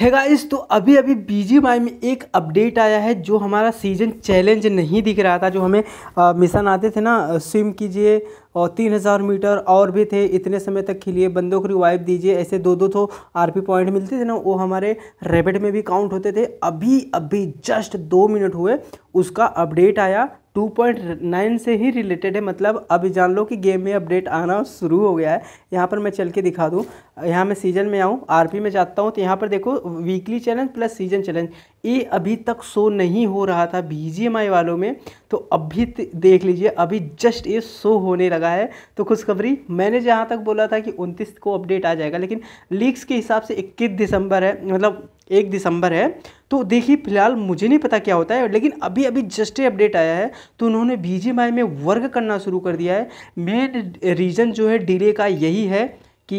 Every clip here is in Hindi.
है गाइस तो अभी अभी बीजी माई में एक अपडेट आया है जो हमारा सीजन चैलेंज नहीं दिख रहा था जो हमें आ, मिशन आते थे ना स्विम कीजिए और तीन हज़ार मीटर और भी थे इतने समय तक खेलिए बंदों को रिवाइव दीजिए ऐसे दो दो तो आर पी पॉइंट मिलते थे ना वो हमारे रेपिड में भी काउंट होते थे अभी अभी जस्ट दो मिनट हुए उसका अपडेट आया 2.9 से ही रिलेटेड है मतलब अभी जान लो कि गेम में अपडेट आना शुरू हो गया है यहाँ पर मैं चल के दिखा दूँ यहाँ मैं सीजन में आऊँ आरपी में जाता हूँ तो यहाँ पर देखो weekly challenge plus season challenge ये अभी तक शो नहीं हो रहा था बीजीएमआई वालों में तो अभी देख लीजिए अभी जस्ट ये शो होने लगा है तो खुशखबरी मैंने जहाँ तक बोला था कि उनतीस को अपडेट आ जाएगा लेकिन लीक्स के हिसाब से इक्कीस दिसंबर है मतलब एक दिसंबर है तो देखिए फिलहाल मुझे नहीं पता क्या होता है लेकिन अभी अभी जस्ट अपडेट आया है तो उन्होंने बी में वर्क करना शुरू कर दिया है मेन रीज़न जो है डिले का यही है कि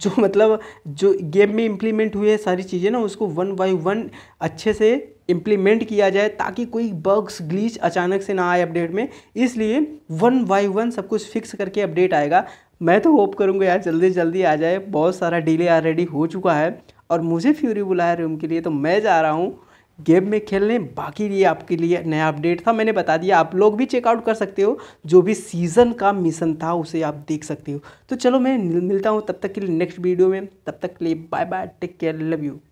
जो मतलब जो गेम में इम्प्लीमेंट हुई है सारी चीज़ें ना उसको वन बाय वन अच्छे से इम्प्लीमेंट किया जाए ताकि कोई बग्स ग्लीच अचानक से ना आए अपडेट में इसलिए वन बाय वन सब कुछ फिक्स करके अपडेट आएगा मैं तो होप करूँगा यार जल्दी जल्दी आ जाए बहुत सारा डिले ऑलरेडी हो चुका है और मुझे फ्यूरी बुलाया रूम के लिए तो मैं जा रहा हूँ गेम में खेलने बाकी ये आपके लिए नया अपडेट था मैंने बता दिया आप लोग भी चेकआउट कर सकते हो जो भी सीज़न का मिशन था उसे आप देख सकते हो तो चलो मैं मिलता हूँ तब तक के लिए नेक्स्ट वीडियो में तब तक के लिए bye bye take care love you